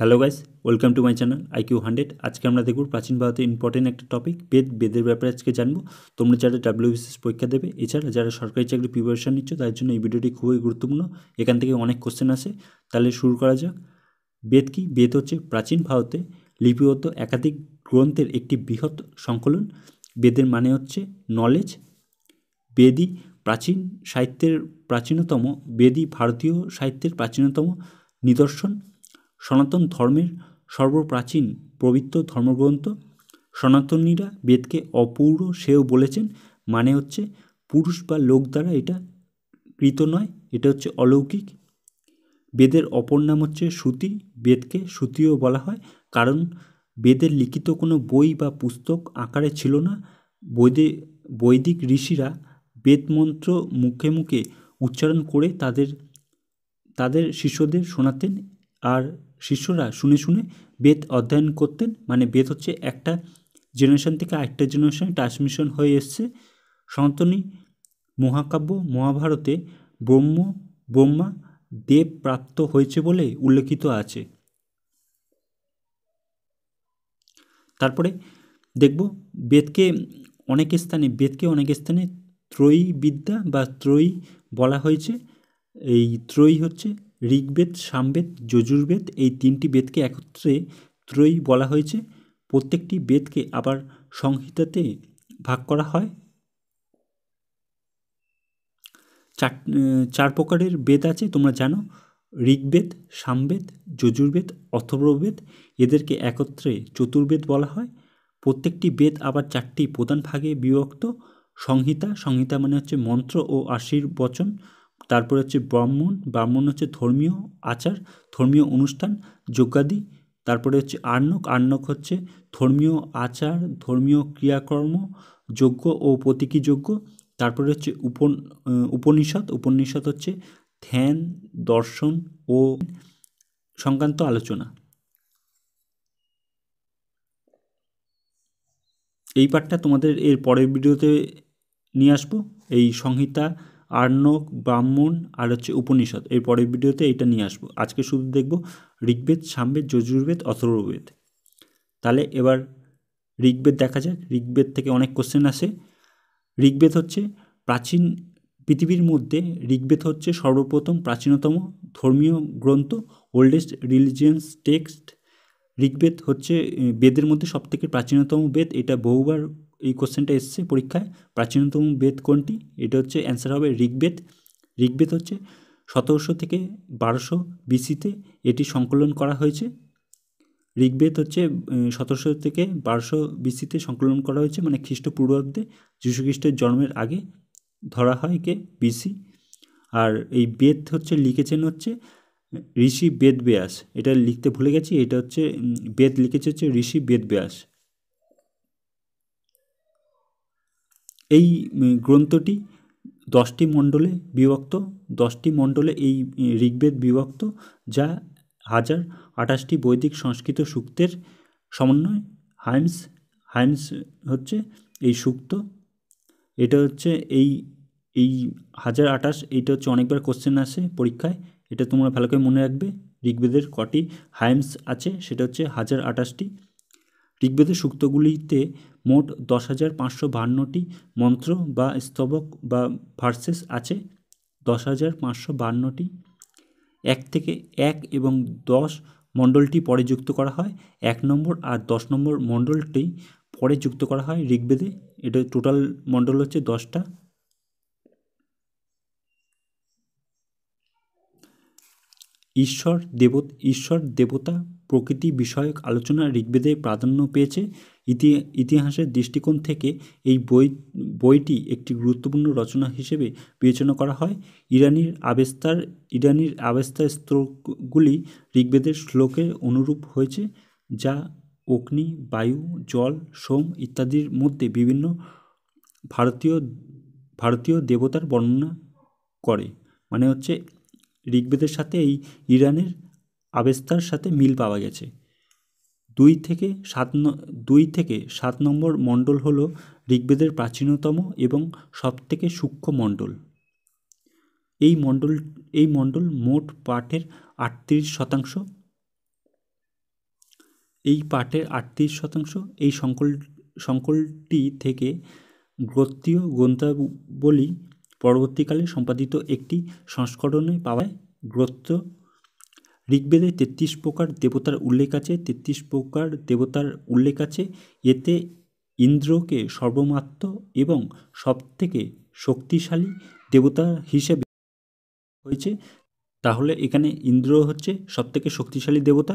hello guys welcome to my channel IQ কিউ হান্ড্রেড আজকে আমরা দেখব প্রাচীন ভারতের ইম্পর্টেন্ট একটা টপিক বেদ বেদের ব্যাপারে আজকে জানবো তোমরা যারা ডাব্লিউবিসিএস পরীক্ষা দেবে এছাড়া যারা সরকারি চাকরি প্রিপারেশান নিচ্ছ তার জন্য এই ভিডিওটি খুবই গুরুত্বপূর্ণ এখান থেকে অনেক কোশ্চেন আসে তাহলে শুরু করা যাক বেদ কি বেদ হচ্ছে প্রাচীন ভারতে লিপিবদ্ধ একাধিক গ্রন্থের একটি বৃহৎ সংকলন বেদের মানে হচ্ছে নলেজ বেদই প্রাচীন সাহিত্যের প্রাচীনতম বেদই ভারতীয় সাহিত্যের প্রাচীনতম নিদর্শন সনাতন ধর্মের সর্বপ্রাচীন পবিত্র ধর্মগ্রন্থ সনাতনীরা বেদকে অপূর্ব সেও বলেছেন মানে হচ্ছে পুরুষ বা লোক দ্বারা এটা কৃত নয় এটা হচ্ছে অলৌকিক বেদের অপর নাম হচ্ছে শ্রুতি বেদকে শ্রুতিও বলা হয় কারণ বেদের লিখিত কোনো বই বা পুস্তক আকারে ছিল না বৈদে বৈদিক ঋষিরা বেদমন্ত্র মুখে মুখে উচ্চারণ করে তাদের তাদের শিষ্যদের শোনাতেন আর শিষ্যরা শুনে শুনে বেদ অধ্যয়ন করতেন মানে বেদ হচ্ছে একটা জেনারেশন থেকে আরেকটা জেনারেশনে ট্রান্সমিশন হয়ে এসছে সনাতনী মহাকাব্য মহাভারতে ব্রহ্ম ব্রহ্মা দেব প্রাপ্ত হয়েছে বলে উল্লেখিত আছে তারপরে দেখব বেদকে অনেক স্থানে বেদকে অনেক স্থানে ত্রয়ী বিদ্যা বা ত্রয়ী বলা হয়েছে এই ত্রয়ী হচ্ছে ঋগ্বেদ সামবেদ যজুর্বেদ এই তিনটি বেদকে একত্রে ত্রয়ী বলা হয়েছে প্রত্যেকটি বেদকে আবার সংহিতাতে ভাগ করা হয় চার চার প্রকারের বেদ আছে তোমরা জানো ঋগ্বেদ সামবেদ যজুর্বেদ অথর্ববেদ এদেরকে একত্রে চতুর্বেদ বলা হয় প্রত্যেকটি বেদ আবার চারটি প্রধান ভাগে বিভক্ত সংহিতা সংহিতা মানে হচ্ছে মন্ত্র ও আশীর্বচন তারপরে হচ্ছে ব্রাহ্মণ ব্রাহ্মণ হচ্ছে ধর্মীয় আচার ধর্মীয় অনুষ্ঠান যজ্ঞাদি তারপরে হচ্ছে আর্ণক আর্ণক হচ্ছে ধর্মীয় আচার ধর্মীয় ক্রিয়াকর্ম যোগ্য ও প্রতীকী যোগ্য তারপরে হচ্ছে উপন উপনিষদ উপনিষদ হচ্ছে ধ্যান দর্শন ও সংক্রান্ত আলোচনা এই পাঠটা তোমাদের এর পরের ভিডিওতে নিয়ে আসবো এই সংহিতা আর্ণক ব্রাহ্মণ আর হচ্ছে উপনিষদ এর পরের ভিডিওতে এটা নিয়ে আসবো আজকে শুধু দেখব ঋগ্বেদ সামবেদ যজুর্বেদ অথর্বেদ তাহলে এবার ঋগ্বেদ দেখা যাক ঋগ্বেদ থেকে অনেক কোশ্চেন আসে ঋগ্বেদ হচ্ছে প্রাচীন পৃথিবীর মধ্যে ঋগ্বেদ হচ্ছে সর্বপ্রথম প্রাচীনতম ধর্মীয় গ্রন্থ ওল্ডেস্ট রিলিজিয়ান্স টেক্সট ঋগ্বেদ হচ্ছে বেদের মধ্যে সবথেকে প্রাচীনতম বেদ এটা বহুবার এই কোশ্চেনটা এসছে পরীক্ষায় প্রাচীনতম বেদ কোনটি এটা হচ্ছে অ্যান্সার হবে ঋগ্বেদ ঋগ্বেদ হচ্ছে সতেরোশো থেকে বারোশো বিসিতে এটি সংকলন করা হয়েছে ঋগ্বেদ হচ্ছে সতেরোশো থেকে বারোশো বিসিতে সংকলন করা হয়েছে মানে খ্রিস্টপূর্বাব্দে যীশুখ্রিস্টের জন্মের আগে ধরা হয় কে বিসি আর এই বেদ হচ্ছে লিখেছেন হচ্ছে ঋষি বেদ ব্যাস এটা লিখতে ভুলে গেছি এটা হচ্ছে বেদ লিখেছে হচ্ছে ঋষি বেদ ব্যাস এই গ্রন্থটি দশটি মণ্ডলে বিভক্ত দশটি মণ্ডলে এই ঋগ্বেদ বিভক্ত যা হাজার আঠাশটি বৈদিক সংস্কৃত সূক্তের সমন্বয় হাইমস হাইমস হচ্ছে এই সূক্ত এটা হচ্ছে এই এই হাজার আঠাশ এইটা হচ্ছে অনেকবার কোশ্চেন আসে পরীক্ষায় এটা তোমরা ভালো করে মনে রাখবে ঋগ্বেদের কটি হাইমস আছে সেটা হচ্ছে হাজার আঠাশটি ঋগ্বেদের সূক্তগুলিতে মোট দশ হাজার পাঁচশো বান্নটি মন্ত্র বা স্তবক বা ভার্সেস আছে দশ হাজার পাঁচশো বান্নটি এক থেকে এক এবং দশ মণ্ডলটি পরে যুক্ত করা হয় এক নম্বর আর দশ নম্বর মণ্ডলটি পরে যুক্ত করা হয় ঋগ্বেদে এটা টোটাল মণ্ডল হচ্ছে দশটা ঈশ্বর দেবত ঈশ্বর দেবতা প্রকৃতি বিষয়ক আলোচনা ঋগ্বেদে প্রাধান্য পেয়েছে ইতি ইতিহাসের দৃষ্টিকোণ থেকে এই বই বইটি একটি গুরুত্বপূর্ণ রচনা হিসেবে বিবেচনা করা হয় ইরানির আবেস্তার ইরানির আবেস্তা স্ত্রোকগুলি ঋগ্বেদের শ্লোকে অনুরূপ হয়েছে যা অগ্নি বায়ু জল সোম ইত্যাদির মধ্যে বিভিন্ন ভারতীয় ভারতীয় দেবতার বর্ণনা করে মানে হচ্ছে ঋগ্বেদের সাথে এই ইরানের আবেস্তার সাথে মিল পাওয়া গেছে দুই থেকে সাত দুই থেকে সাত নম্বর মণ্ডল হল ঋগ্বেদের প্রাচীনতম এবং সবথেকে সূক্ষ্ম মণ্ডল এই মণ্ডল এই মণ্ডল মোট পাঠের আটত্রিশ শতাংশ এই পাঠের আটত্রিশ শতাংশ এই সংকল সংকলটি থেকে গোত্রীয় গ্রন্থাবলী পরবর্তীকালে সম্পাদিত একটি সংস্করণে পাওয়ায় গ্রন্থ ঋগ্বেদে তেত্রিশ প্রকার দেবতার উল্লেখ আছে তেত্রিশ প্রকার দেবতার উল্লেখ আছে এতে ইন্দ্রকে সর্বমাত্র এবং সবথেকে শক্তিশালী দেবতা হিসেবে হয়েছে তাহলে এখানে ইন্দ্র হচ্ছে সবথেকে শক্তিশালী দেবতা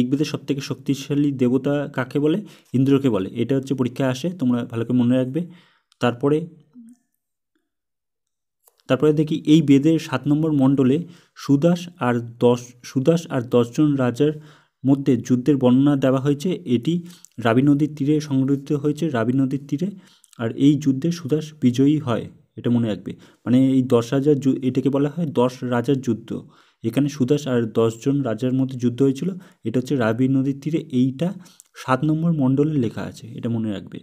ঋগ্বেদের সবথেকে শক্তিশালী দেবতা কাকে বলে ইন্দ্রকে বলে এটা হচ্ছে পরীক্ষা আসে তোমরা ভালো করে মনে রাখবে তারপরে তারপরে দেখি এই বেদের সাত নম্বর মণ্ডলে সুদাস আর দশ সুদাস আর দশজন রাজার মধ্যে যুদ্ধের বর্ণনা দেওয়া হয়েছে এটি রাবি নদীর তীরে সংগঠিত হয়েছে রাবি নদীর তীরে আর এই যুদ্ধে সুদাস বিজয়ী হয় এটা মনে রাখবে মানে এই দশ রাজার এটাকে বলা হয় দশ রাজার যুদ্ধ এখানে সুদাস আর দশজন রাজার মধ্যে যুদ্ধ হয়েছিল এটা হচ্ছে রাবি নদীর তীরে এইটা সাত নম্বর মণ্ডলে লেখা আছে এটা মনে রাখবে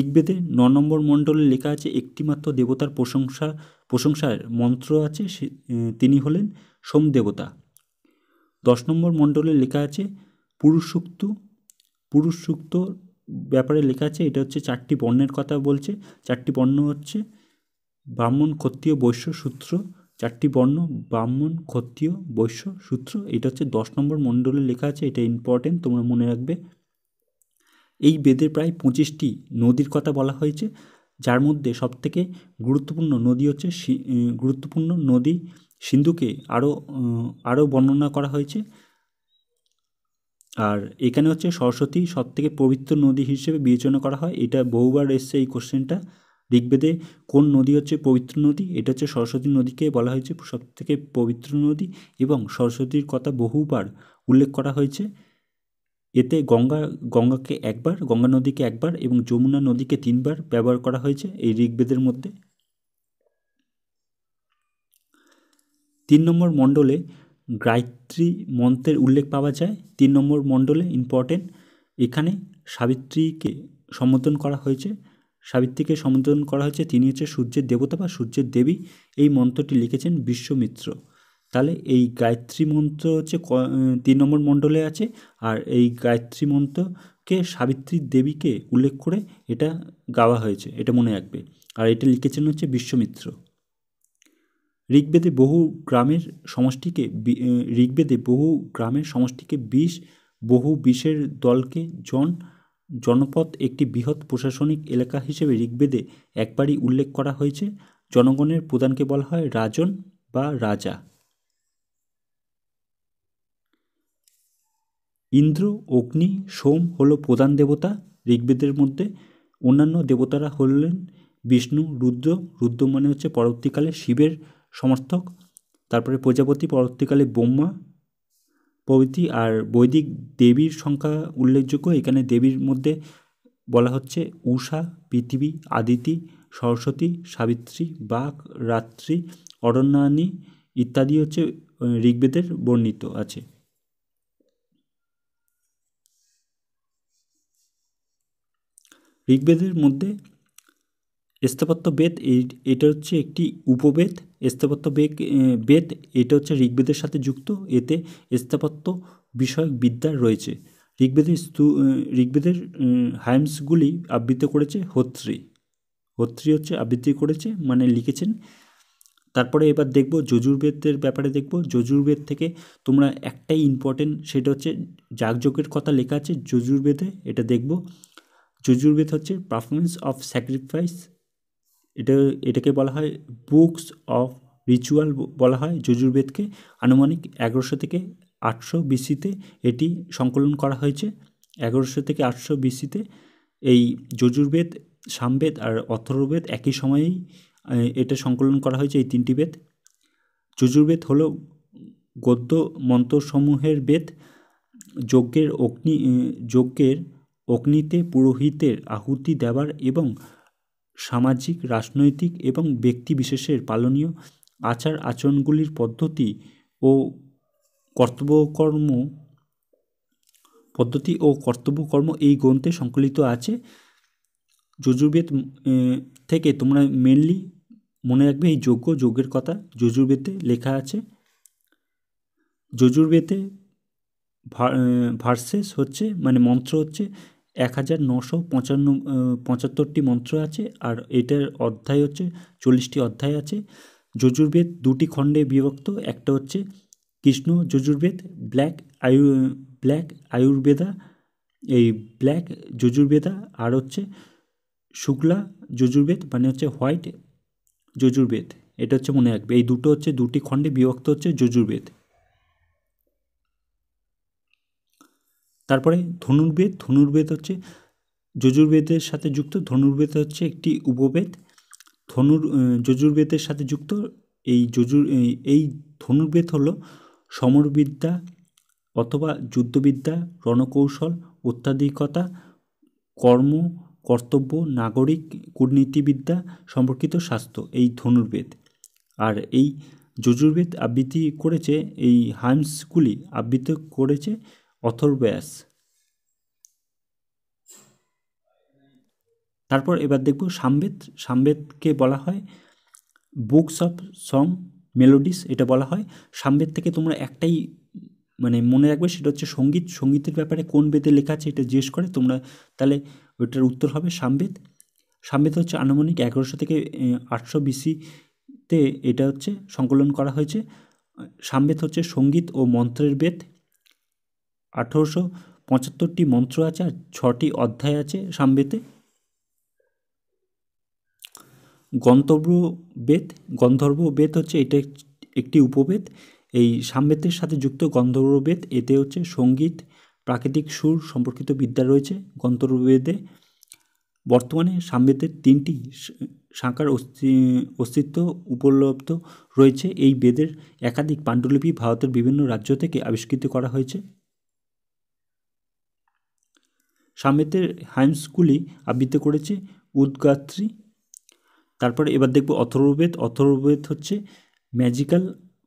ঋগ্বেদে ন নম্বর মণ্ডলে লেখা আছে একটিমাত্র দেবতার প্রশংসা প্রশংসার মন্ত্র আছে তিনি হলেন সোম দেবতা দশ নম্বর মণ্ডলে লেখা আছে পুরুষ সুক্ত পুরুষ সুক্ত ব্যাপারে লেখা আছে এটা হচ্ছে চারটি বর্ণের কথা বলছে চারটি বর্ণ হচ্ছে ব্রাহ্মণ ক্ষত্রিয় বৈশ্য সূত্র চারটি বর্ণ ব্রাহ্মণ ক্ষত্রিয় বৈশ্য সূত্র এটা হচ্ছে দশ নম্বর মণ্ডলে লেখা আছে এটা ইম্পর্টেন্ট তোমরা মনে রাখবে এই বেদে প্রায় পঁচিশটি নদীর কথা বলা হয়েছে যার মধ্যে সবথেকে গুরুত্বপূর্ণ নদী হচ্ছে গুরুত্বপূর্ণ নদী সিন্ধুকে আরও আরও বর্ণনা করা হয়েছে আর এখানে হচ্ছে সরস্বতী সবথেকে পবিত্র নদী হিসেবে বিবেচনা করা হয় এটা বহুবার এসছে এই কোশ্চেনটা ঋগ্বেদে কোন নদী হচ্ছে পবিত্র নদী এটা হচ্ছে সরস্বতী নদীকে বলা হয়েছে সবথেকে পবিত্র নদী এবং সরস্বতীর কথা বহুবার উল্লেখ করা হয়েছে এতে গঙ্গা গঙ্গাকে একবার গঙ্গা নদীকে একবার এবং যমুনা নদীকে তিনবার ব্যবহার করা হয়েছে এই ঋগ্বেদের মধ্যে তিন নম্বর মণ্ডলে গায়ত্রী মন্ত্রের উল্লেখ পাওয়া যায় তিন নম্বর মণ্ডলে ইম্পর্টেন্ট এখানে সাবিত্রীকে সম্বোধন করা হয়েছে সাবিত্রীকে সম্বোধন করা হয়েছে তিনি হচ্ছে সূর্যের দেবতা বা সূর্যের দেবী এই মন্ত্রটি লিখেছেন বিশ্বমিত্র তাহলে এই গায়ত্রী মন্ত্র হচ্ছে তিন নম্বর মণ্ডলে আছে আর এই গায়ত্রী মন্ত্রকে সাবিত্রী দেবীকে উল্লেখ করে এটা গাওয়া হয়েছে এটা মনে রাখবে আর এটা লিখেছেন হচ্ছে বিশ্বমিত্র ঋগ্বেদে বহু গ্রামের সমষ্টিকে ঋগ্বেদে বহু গ্রামের সমষ্টিকে বিষ বহু বিষের দলকে জন জনপদ একটি বৃহৎ প্রশাসনিক এলাকা হিসেবে ঋগ্বেদে একবারই উল্লেখ করা হয়েছে জনগণের প্রধানকে বলা হয় রাজন বা রাজা ইন্দ্র অগ্নি সোম হল প্রধান দেবতা ঋগ্বেদের মধ্যে অন্যান্য দেবতারা হলেন বিষ্ণু রুদ্র রুদ্র মানে হচ্ছে পরবর্তীকালে শিবের সমর্থক তারপরে প্রজাপতি পরবর্তীকালে ব্রহ্মা প্রভৃতি আর বৈদিক দেবীর সংখ্যা উল্লেখযোগ্য এখানে দেবীর মধ্যে বলা হচ্ছে উষা পৃথিবী আদিতি সরস্বতী সাবিত্রী বাঘ রাত্রি অরণ্যানী ইত্যাদি হচ্ছে ঋগ্বেদের বর্ণিত আছে ঋগ্বেদের মধ্যে স্থাপত্য বেদ এটা হচ্ছে একটি উপবেদ স্থাপত্য বেগ বেদ এটা হচ্ছে ঋগ্বেদের সাথে যুক্ত এতে স্থাপত্য বিষয়ক বিদ্যা রয়েছে ঋগ্বেদের স্তু ঋগ্বেদের হাইমসগুলি আবৃত্ত করেছে হত্রী হত্রী হচ্ছে আবৃত্তি করেছে মানে লিখেছেন তারপরে এবার দেখব যজুর্বেদের ব্যাপারে দেখব যজুর্বেদ থেকে তোমরা একটাই ইম্পর্টেন্ট সেটা হচ্ছে যাগযজ্ঞের কথা লেখা আছে যজুর্বেদে এটা দেখব যজুর্বেদ হচ্ছে পারফরমেন্স অফ স্যাক্রিফাইস এটা এটাকে বলা হয় বুকস অফ রিচুয়াল বলা হয় যজুর্বেদকে আনুমানিক এগারোশো থেকে আটশো বিসিতে এটি সংকলন করা হয়েছে এগারোশো থেকে আটশো বিসিতে এই যজুর্বেদ সামবেদ আর অথর্ববেদ একই সময়েই এটা সংকলন করা হয়েছে এই তিনটি বেদ যজুর্বেদ হল গদ্য মন্ত্রসমূহের বেদ যজ্ঞের অগ্নি যজ্ঞের অগ্নিতে পুরোহিতের আহুতি দেওয়ার এবং সামাজিক রাজনৈতিক এবং ব্যক্তি বিশেষের পালনীয় আচার আচরণগুলির পদ্ধতি ও কর্তব্যকর্ম পদ্ধতি ও কর্তব্যকর্ম এই গ্রন্থে সংকলিত আছে যজুর্বেদ থেকে তোমরা মেনলি মনে রাখবে এই যোগ্য যোগের কথা যজুর্বেদে লেখা আছে যজুর্বেদে ভার্সেস হচ্ছে মানে মন্ত্র হচ্ছে এক হাজার নশো পঁচান্ন পঁচাত্তরটি মন্ত্র আছে আর এটার অধ্যায় হচ্ছে চল্লিশটি অধ্যায় আছে যজুর্বেদ দুটি খণ্ডে বিভক্ত একটা হচ্ছে কৃষ্ণ যজুর্বেদ ব্ল্যাক আয়ু ব্ল্যাক আয়ুর্বেদা এই ব্ল্যাক যজুর্বেদা আর হচ্ছে শুক্লা যজুর্বেদ মানে হচ্ছে হোয়াইট যজুর্বেদ এটা হচ্ছে মনে রাখবে এই দুটো হচ্ছে দুটি খণ্ডে বিভক্ত হচ্ছে যজুর্বেদ তারপরে ধনুর্বেদ ধনুর্বেদ হচ্ছে যজুর্বেদের সাথে যুক্ত ধনুর্বেদ হচ্ছে একটি উপবেদ ধনুর যজুর্বেদের সাথে যুক্ত এই যজুর এই ধনুর্বেদ হলো সমরবিদ্যা অথবা যুদ্ধবিদ্যা রণকৌশল অত্যাধিকতা কর্ম কর্তব্য নাগরিক কূটনীতিবিদ্যা সম্পর্কিত স্বাস্থ্য এই ধনুর্বেদ আর এই যজুর্বেদ আবৃত্তি করেছে এই হাইমসগুলি আবৃত্তি করেছে অথর ব্যাস তারপর এবার দেখব সামবেদ সামবেদকে বলা হয় বুকস অফ সং মেলোডিস এটা বলা হয় সামবেদ থেকে তোমরা একটাই মানে মনে রাখবে সেটা হচ্ছে সঙ্গীত সঙ্গীতের ব্যাপারে কোন বেদে লেখা আছে এটা জিজ্ঞেস করে তোমরা তাহলে ওইটার উত্তর হবে সামবেদ সামবেদ হচ্ছে আনুমানিক এগারোশো থেকে আটশো বিসিতে এটা হচ্ছে সংকলন করা হয়েছে সামবেদ হচ্ছে সঙ্গীত ও মন্ত্রের বেদ আঠেরোশো পঁচাত্তরটি মন্ত্র আছে আর ছটি অধ্যায় আছে সামবেতে গন্তব্য বেদ গন্ধর্ব বেদ হচ্ছে এটা একটি উপবেদ এই সামবেতের সাথে যুক্ত গন্ধর্ব বেদ এতে হচ্ছে সঙ্গীত প্রাকৃতিক সুর সম্পর্কিত বিদ্যা রয়েছে বেদে বর্তমানে সামবেদের তিনটি শাখার অস্তিত্ব উপলব্ধ রয়েছে এই বেদের একাধিক পাণ্ডুলিপি ভারতের বিভিন্ন রাজ্য থেকে আবিষ্কৃত করা হয়েছে সামেতের হাইমসগুলি আবৃত করেছে উদ্গাত্রী তারপরে এবার দেখব অথর্ববেদ অথর্ববেদ হচ্ছে magical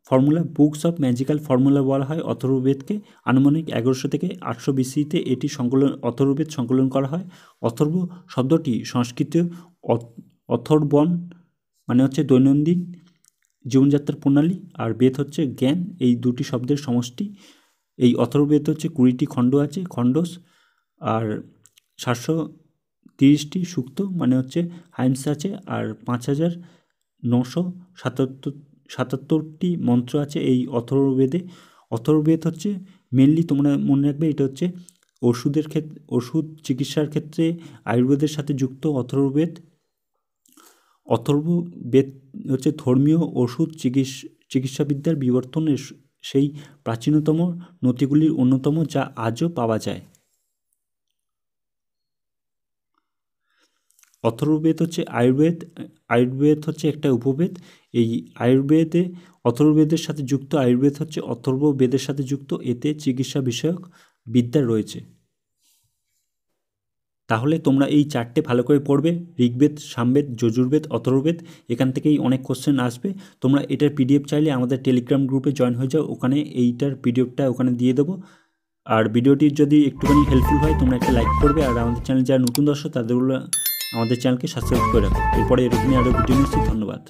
formula books of magical formula বলা হয় অথর্ববেদকে আনুমানিক এগারোশো থেকে আটশো বিসিতে এটি সংকলন অথর্ববেদ সংকলন করা হয় অথর্ব শব্দটি সংস্কৃত অথর্বন মানে হচ্ছে দৈনন্দিন জীবনযাত্রার প্রণালী আর বেদ হচ্ছে জ্ঞান এই দুটি শব্দের সমষ্টি এই অথর্ববেদ হচ্ছে কুড়িটি খণ্ড আছে খণ্ডস আর সাতশো তিরিশটি সুক্ত মানে হচ্ছে হাইমস আছে আর পাঁচ হাজার নশো সাতাত্তর সাতাত্তরটি মন্ত্র আছে এই অথর্ববেদে অথর্ববেদ হচ্ছে মেনলি তোমরা মনে রাখবে এটা হচ্ছে ওষুধের ক্ষেত্রে ওষুধ চিকিৎসার ক্ষেত্রে আয়ুর্বেদের সাথে যুক্ত অথর্ববেদ অথর্ববেদ হচ্ছে ধর্মীয় ওষুধ চিকিৎস চিকিৎসাবিদ্যার বিবর্তনের সেই প্রাচীনতম নথিগুলির অন্যতম যা আজও পাওয়া যায় অথর্ববেদ হচ্ছে আয়ুর্বেদ আয়ুর্বেদ হচ্ছে একটা উপবেদ এই আয়ুর্বেদে অথর্বেদের সাথে যুক্ত আয়ুর্বেদ হচ্ছে অথর্ববেদের সাথে যুক্ত এতে চিকিৎসা বিষয়ক বিদ্যা রয়েছে তাহলে তোমরা এই চারটে ভালো করে পড়বে ঋগ্বেদ সামবেদ যজুর্বেদ অথর্বেদ এখান থেকেই অনেক কোশ্চেন আসবে তোমরা এটার পিডিএফ চাইলে আমাদের টেলিগ্রাম গ্রুপে জয়েন হয়ে যাও ওখানে এইটার পিডিএফটা ওখানে দিয়ে দেবো আর ভিডিওটির যদি একটুখানি হেল্পফুল হয় তোমরা একটা লাইক করবে আর আমাদের চ্যানেল যারা নতুন দর্শক তাদেরগুলো আমাদের চ্যানেলকে সাবস্ক্রাইব করে রাখুন এরপরে এরকমই আরও ভিডিও নিচ্ছি ধন্যবাদ